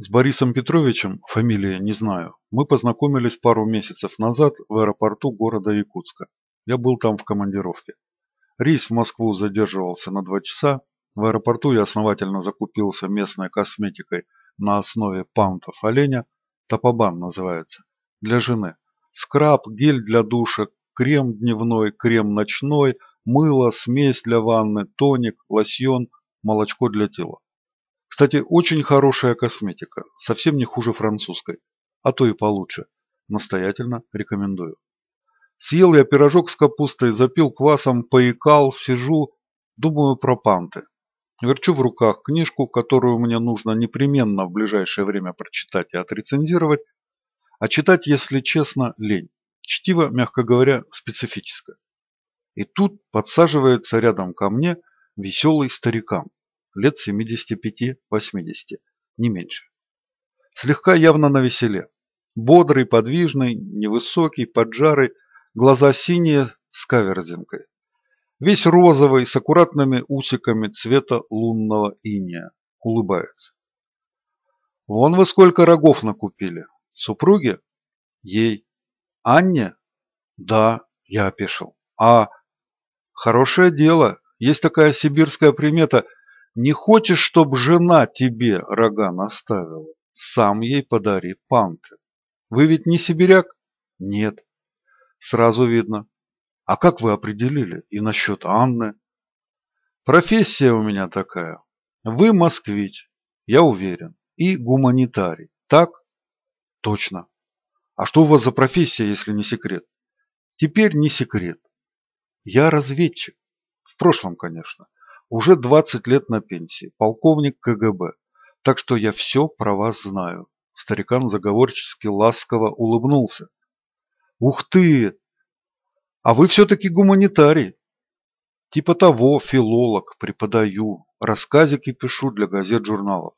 С Борисом Петровичем, фамилия не знаю, мы познакомились пару месяцев назад в аэропорту города Якутска. Я был там в командировке. Рейс в Москву задерживался на два часа. В аэропорту я основательно закупился местной косметикой на основе пантов оленя. Топобан называется. Для жены. Скраб, гель для душа, крем дневной, крем ночной, мыло, смесь для ванны, тоник, лосьон, молочко для тела. Кстати, очень хорошая косметика, совсем не хуже французской, а то и получше. Настоятельно рекомендую. Съел я пирожок с капустой, запил квасом, поикал, сижу, думаю про панты. Верчу в руках книжку, которую мне нужно непременно в ближайшее время прочитать и отрецензировать. А читать, если честно, лень. Чтиво, мягко говоря, специфическое. И тут подсаживается рядом ко мне веселый старикан лет 75-80, не меньше. Слегка явно навеселе. Бодрый, подвижный, невысокий, поджарый, глаза синие с каверзинкой. Весь розовый, с аккуратными усиками цвета лунного иния. Улыбается. Вон вы сколько рогов накупили. Супруге? Ей. Анне? Да, я опешил. А, хорошее дело. Есть такая сибирская примета – не хочешь, чтоб жена тебе рога наставила? Сам ей подари панты. Вы ведь не сибиряк? Нет. Сразу видно. А как вы определили? И насчет Анны? Профессия у меня такая. Вы москвич, я уверен, и гуманитарий, так? Точно. А что у вас за профессия, если не секрет? Теперь не секрет. Я разведчик. В прошлом, конечно. Уже 20 лет на пенсии, полковник КГБ. Так что я все про вас знаю. Старикан заговорчески ласково улыбнулся. Ух ты! А вы все-таки гуманитарий. Типа того, филолог, преподаю, рассказики пишу для газет, журналов.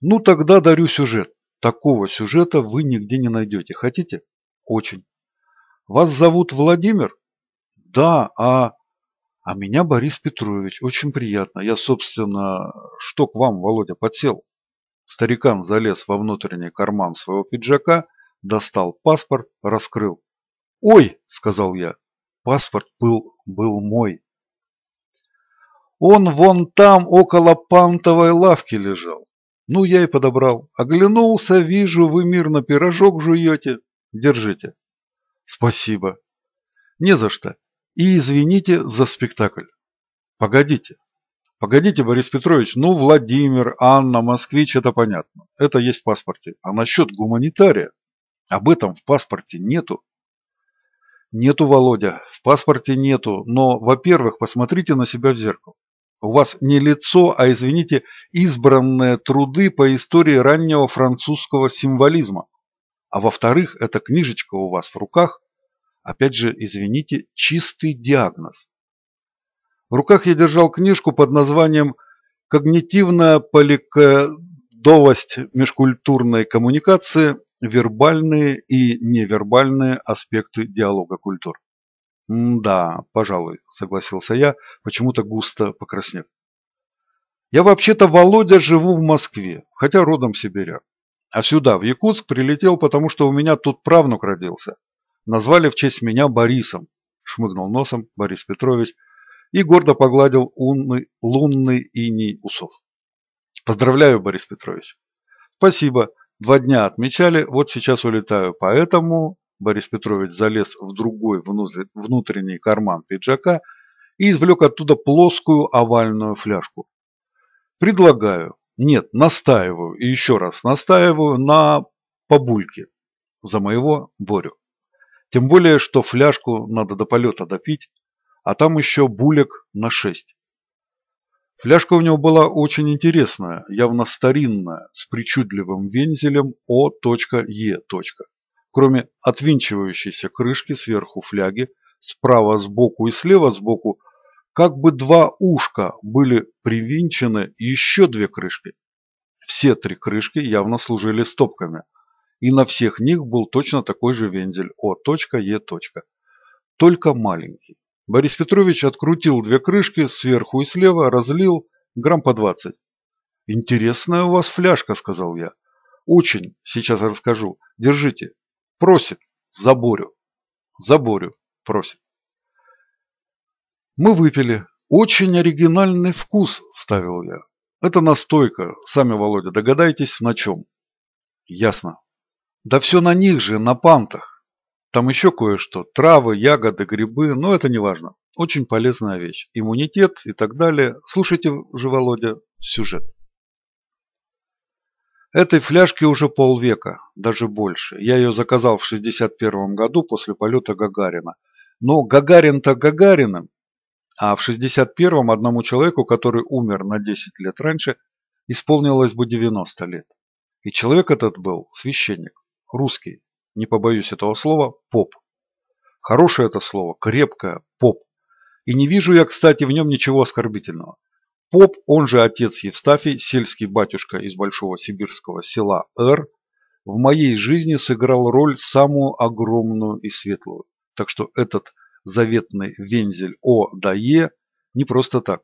Ну тогда дарю сюжет. Такого сюжета вы нигде не найдете. Хотите? Очень. Вас зовут Владимир? Да, а... А меня Борис Петрович, очень приятно. Я, собственно, что к вам, Володя, подсел. Старикан залез во внутренний карман своего пиджака, достал паспорт, раскрыл. «Ой!» – сказал я. Паспорт был, был мой. Он вон там, около пантовой лавки лежал. Ну, я и подобрал. Оглянулся, вижу, вы мирно пирожок жуете. Держите. Спасибо. Не за что. И извините за спектакль. Погодите. Погодите, Борис Петрович, ну Владимир, Анна, москвич, это понятно. Это есть в паспорте. А насчет гуманитария? Об этом в паспорте нету. Нету, Володя, в паспорте нету. Но, во-первых, посмотрите на себя в зеркало. У вас не лицо, а, извините, избранные труды по истории раннего французского символизма. А во-вторых, эта книжечка у вас в руках Опять же, извините, чистый диагноз. В руках я держал книжку под названием «Когнитивная поликодовость межкультурной коммуникации. Вербальные и невербальные аспекты диалога культур». «Да, пожалуй», – согласился я, почему-то густо покраснев. «Я вообще-то, Володя, живу в Москве, хотя родом Сибиря. А сюда, в Якутск, прилетел, потому что у меня тут правнук родился назвали в честь меня Борисом, шмыгнул носом Борис Петрович и гордо погладил унный, лунный иней усов. Поздравляю, Борис Петрович. Спасибо. Два дня отмечали, вот сейчас улетаю, поэтому Борис Петрович залез в другой внутренний карман пиджака и извлек оттуда плоскую овальную фляжку. Предлагаю, нет, настаиваю и еще раз настаиваю на побульке за моего Борю. Тем более, что фляжку надо до полета допить, а там еще булек на шесть. Фляжка у него была очень интересная, явно старинная, с причудливым вензелем О.Е. Кроме отвинчивающейся крышки сверху фляги, справа сбоку и слева сбоку, как бы два ушка были привинчены еще две крышки. Все три крышки явно служили стопками – и на всех них был точно такой же вензель О.Е. Только маленький. Борис Петрович открутил две крышки сверху и слева, разлил грамм по 20. «Интересная у вас фляжка», – сказал я. «Очень, сейчас расскажу. Держите. Просит. За Борю. За Борю. Просит». Мы выпили. «Очень оригинальный вкус», – вставил я. «Это настойка. Сами, Володя, догадайтесь, на чем». «Ясно», да все на них же, на пантах. Там еще кое-что, травы, ягоды, грибы, но это не важно. Очень полезная вещь. Иммунитет и так далее. Слушайте же, Володя, сюжет. Этой фляжке уже полвека, даже больше. Я ее заказал в 61 году после полета Гагарина. Но Гагарин-то Гагарином. А в 61-м одному человеку, который умер на 10 лет раньше, исполнилось бы 90 лет. И человек этот был священник русский, не побоюсь этого слова, поп. Хорошее это слово, крепкое, поп. И не вижу я, кстати, в нем ничего оскорбительного. Поп, он же отец Евстафий, сельский батюшка из большого сибирского села Р, в моей жизни сыграл роль самую огромную и светлую. Так что этот заветный вензель О да Е не просто так.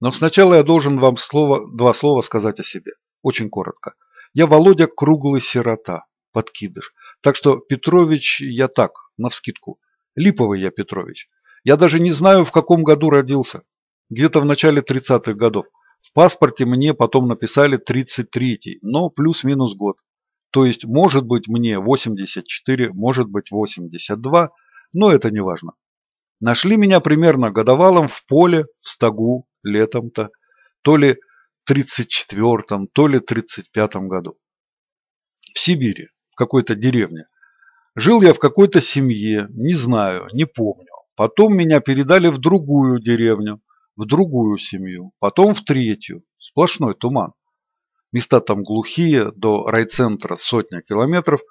Но сначала я должен вам слово, два слова сказать о себе. Очень коротко. Я Володя Круглый Сирота подкидыш. Так что Петрович я так, навскидку. Липовый я Петрович. Я даже не знаю, в каком году родился. Где-то в начале 30-х годов. В паспорте мне потом написали 33-й, но плюс-минус год. То есть, может быть, мне 84, может быть, 82, но это не важно. Нашли меня примерно годовалом в поле, в стогу, летом-то, то ли 34-м, то ли 35-м году. В Сибири, в какой-то деревне. Жил я в какой-то семье, не знаю, не помню. Потом меня передали в другую деревню, в другую семью, потом в третью. Сплошной туман. Места там глухие, до райцентра сотня километров.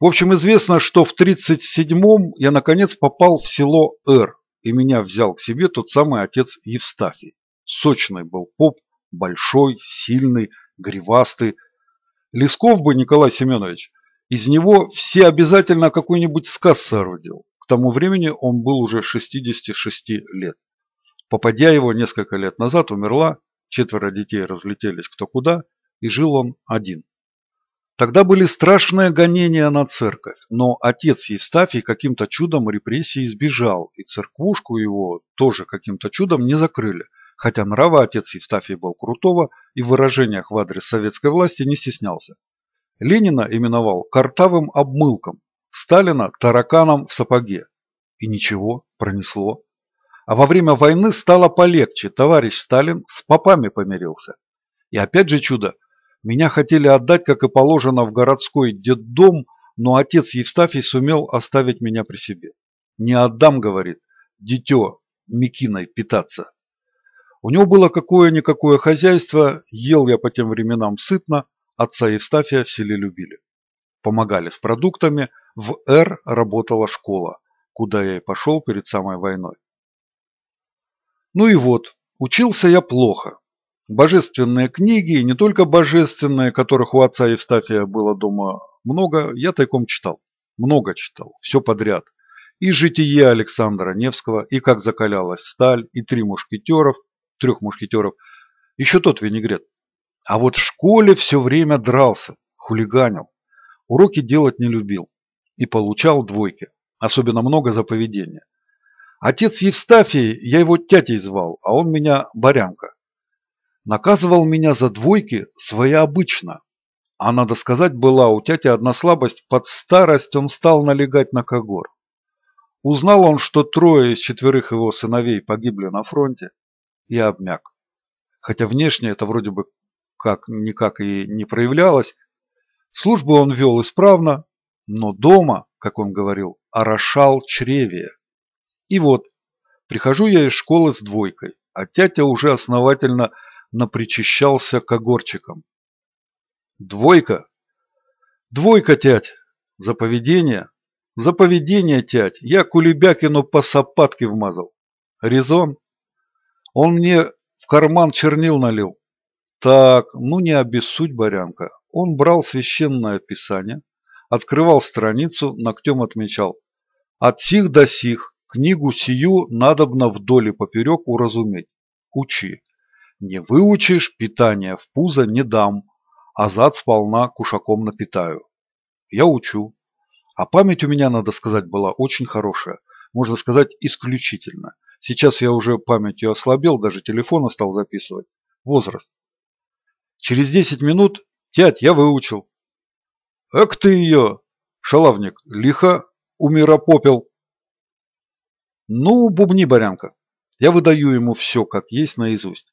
В общем, известно, что в 37-м я наконец попал в село Р, и меня взял к себе тот самый отец Евстафий. Сочный был поп, большой, сильный, гривастый, Лесков бы, Николай Семенович, из него все обязательно какой-нибудь сказ соорудил. К тому времени он был уже 66 лет. Попадя его несколько лет назад, умерла, четверо детей разлетелись кто куда, и жил он один. Тогда были страшные гонения на церковь, но отец Евстафий каким-то чудом репрессии избежал, и церквушку его тоже каким-то чудом не закрыли – хотя нрава отец Евстафий был крутого и в выражениях в адрес советской власти не стеснялся. Ленина именовал «картавым обмылком», Сталина – «тараканом в сапоге». И ничего, пронесло. А во время войны стало полегче, товарищ Сталин с попами помирился. И опять же чудо, меня хотели отдать, как и положено, в городской детдом, но отец Евстафий сумел оставить меня при себе. «Не отдам, — говорит, — дитё Микиной питаться». У него было какое-никакое хозяйство, ел я по тем временам сытно, отца Евстафия в селе любили. Помогали с продуктами, в Р работала школа, куда я и пошел перед самой войной. Ну и вот, учился я плохо. Божественные книги, и не только божественные, которых у отца Евстафия было дома много, я тайком читал. Много читал, все подряд. И «Житие Александра Невского», и «Как закалялась сталь», и «Три мушкетеров», трех мушкетеров. Еще тот винегрет. А вот в школе все время дрался, хулиганил. Уроки делать не любил. И получал двойки. Особенно много за поведение. Отец Евстафий, я его тятей звал, а он меня Барянка. Наказывал меня за двойки своеобычно. А надо сказать, была у тети одна слабость, под старость он стал налегать на когор. Узнал он, что трое из четверых его сыновей погибли на фронте, я обмяк. Хотя внешне это вроде бы как никак и не проявлялось. Службу он вел исправно, но дома, как он говорил, орошал чревие. И вот, прихожу я из школы с двойкой, а тятя уже основательно напричащался к огорчикам. Двойка? Двойка, тять! За поведение? За поведение, тять! Я Кулебякину по сапатке вмазал. Резон? Он мне в карман чернил налил. Так, ну не обессудь, Борянка. Он брал священное писание, открывал страницу, ногтем отмечал. От сих до сих книгу сию надобно вдоль и поперек уразуметь. Учи. Не выучишь, питание в пузо не дам, а зад сполна кушаком напитаю. Я учу. А память у меня, надо сказать, была очень хорошая. Можно сказать, исключительно. Сейчас я уже памятью ослабел, даже телефона стал записывать. Возраст. Через 10 минут, тять, я выучил. Эк ты ее, шалавник, лихо умиропопил. Ну, бубни, барянка. Я выдаю ему все, как есть, наизусть.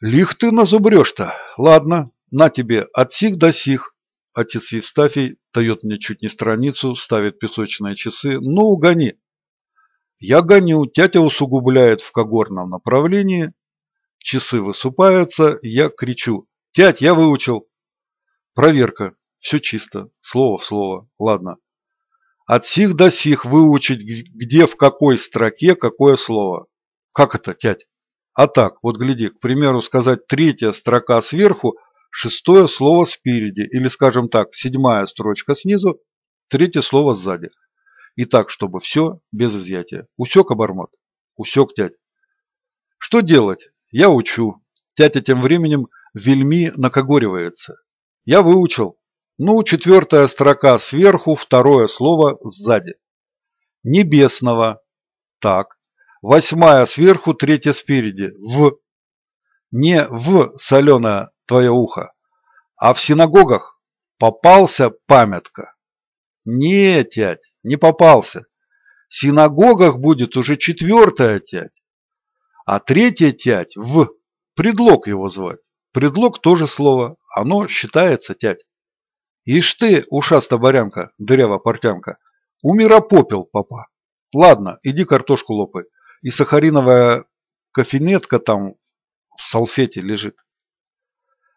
Лих ты назубрешь-то. Ладно, на тебе, от сих до сих. Отец Евстафий дает мне чуть не страницу, ставит песочные часы. Ну, гони. Я гоню, тятя усугубляет в когорном направлении. Часы высыпаются, я кричу. Тять, я выучил. Проверка. Все чисто. Слово в слово. Ладно. От сих до сих выучить, где в какой строке какое слово. Как это, тять? А так, вот гляди, к примеру, сказать третья строка сверху, шестое слово спереди, или, скажем так, седьмая строчка снизу, третье слово сзади. И так, чтобы все, без изъятия. Усек обормот? Усек, тять. Что делать? Я учу. Тятя тем временем вельми накогоривается. Я выучил. Ну, четвертая строка сверху, второе слово сзади. Небесного. Так. Восьмая сверху, третья спереди. В. Не в соленое твое ухо, а в синагогах попался памятка. Не, тять, не попался. В синагогах будет уже четвертая тять. А третья тять в предлог его звать. Предлог тоже слово, оно считается тять. Ишь ты, ушаста барянка, дырява портянка, у папа. Ладно, иди картошку лопай. И сахариновая кофенетка там в салфете лежит.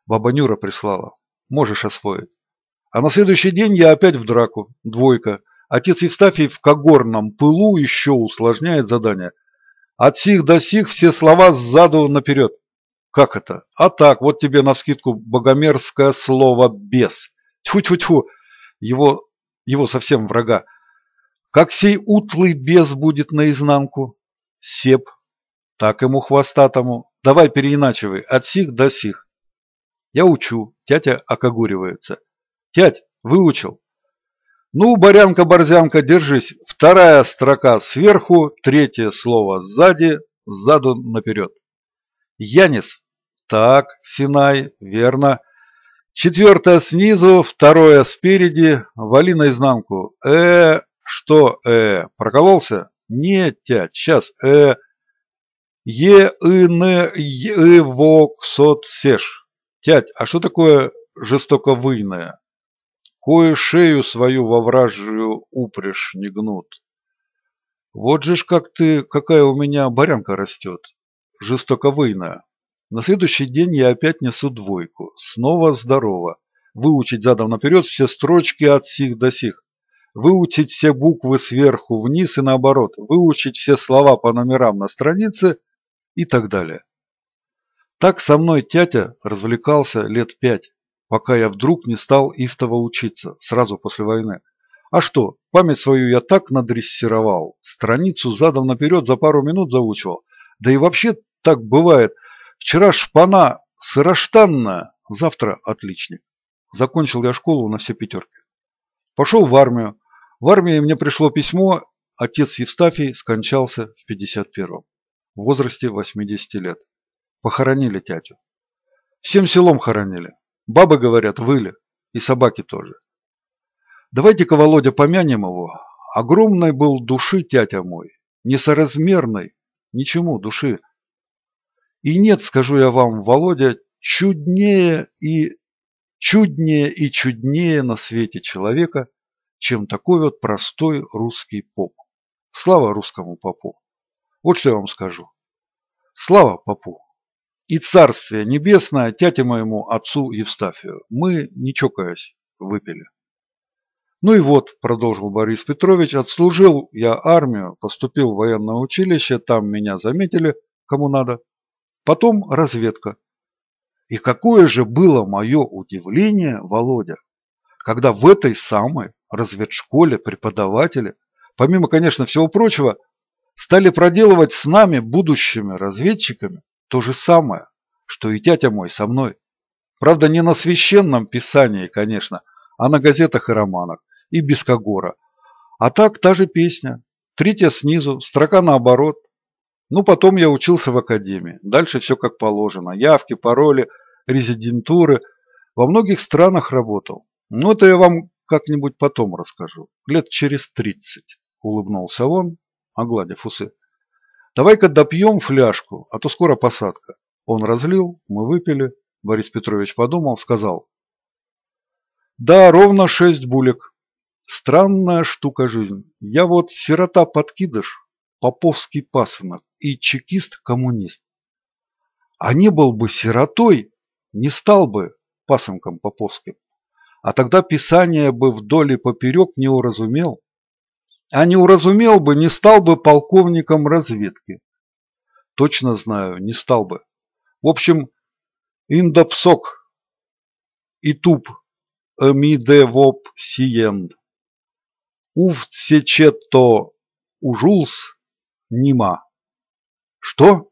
Баба Нюра прислала. Можешь освоить. А на следующий день я опять в драку. Двойка. Отец Евстафий в когорном пылу еще усложняет задание. От сих до сих все слова сзаду наперед. Как это? А так, вот тебе навскидку богомерзкое слово «бес». Тьфу-тьфу-тьфу. Его, его совсем врага. Как сей утлый бес будет наизнанку? Сеп. Так ему хвостатому. Давай переиначивай. От сих до сих. Я учу. Тятя окогуривается. Тять, выучил. Ну, Борянка-борзянка, держись. Вторая строка сверху, третье слово сзади, сзаду наперед. Янис. Так, Синай, верно. Четвертое снизу, второе спереди, вали наизнанку. Э, что э, прокололся? Нет, тять. сейчас э. Е, и, н е, вок, сот, сеш. Тять, а что такое жестоковыйное? Кое шею свою во вражью упряжь не гнут. Вот же ж как ты, какая у меня барянка растет, жестоковыйная. На следующий день я опять несу двойку. Снова здорово. Выучить задом наперед все строчки от сих до сих. Выучить все буквы сверху вниз и наоборот. Выучить все слова по номерам на странице и так далее. Так со мной тятя развлекался лет пять пока я вдруг не стал истово учиться, сразу после войны. А что, память свою я так надрессировал, страницу задом наперед за пару минут заучивал. Да и вообще так бывает. Вчера шпана сыроштанная, завтра отличник. Закончил я школу на все пятерки. Пошел в армию. В армии мне пришло письмо, отец Евстафий скончался в 51-м, в возрасте 80 лет. Похоронили тятю. Всем селом хоронили. Бабы, говорят, выли. И собаки тоже. Давайте-ка, Володя, помянем его. Огромной был души тятя мой, несоразмерной, ничему души. И нет, скажу я вам, Володя, чуднее и чуднее и чуднее на свете человека, чем такой вот простой русский поп. Слава русскому попу. Вот что я вам скажу. Слава попу. И царствие небесное тяте моему отцу Евстафию. Мы, не чокаясь, выпили. Ну и вот, продолжил Борис Петрович, отслужил я армию, поступил в военное училище, там меня заметили, кому надо. Потом разведка. И какое же было мое удивление, Володя, когда в этой самой разведшколе преподаватели, помимо, конечно, всего прочего, стали проделывать с нами, будущими разведчиками, то же самое, что и тятя мой со мной. Правда, не на священном писании, конечно, а на газетах и романах, и без Кагора. А так та же песня. Третья снизу, строка наоборот. Ну, потом я учился в академии. Дальше все как положено. Явки, пароли, резидентуры. Во многих странах работал. Но ну, это я вам как-нибудь потом расскажу. Лет через тридцать. Улыбнулся он, огладив усы. Давай-ка допьем фляжку, а то скоро посадка. Он разлил, мы выпили. Борис Петрович подумал, сказал. Да, ровно шесть булек. Странная штука жизнь. Я вот сирота-подкидыш, поповский пасынок и чекист-коммунист. А не был бы сиротой, не стал бы пасынком поповским. А тогда писание бы вдоль и поперек не уразумел а не уразумел бы, не стал бы полковником разведки. Точно знаю, не стал бы. В общем, индопсок, туп эмидевоп сиенд. Уфтсечето ужулс нима. Что?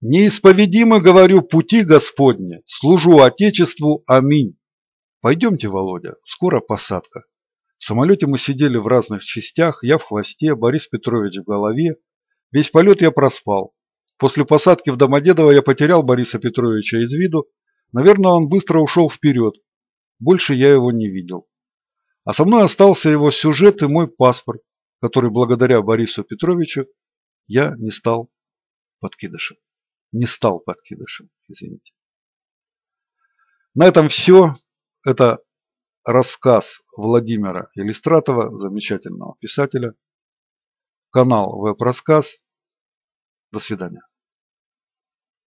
Неисповедимо говорю пути Господни, служу Отечеству, аминь. Пойдемте, Володя, скоро посадка. В самолете мы сидели в разных частях, я в хвосте, Борис Петрович в голове. Весь полет я проспал. После посадки в Домодедово я потерял Бориса Петровича из виду. Наверное, он быстро ушел вперед. Больше я его не видел. А со мной остался его сюжет и мой паспорт, который благодаря Борису Петровичу я не стал подкидышем. Не стал подкидышем, извините. На этом все. Это рассказ Владимира Елистратова, замечательного писателя. Канал Веб-рассказ. До свидания.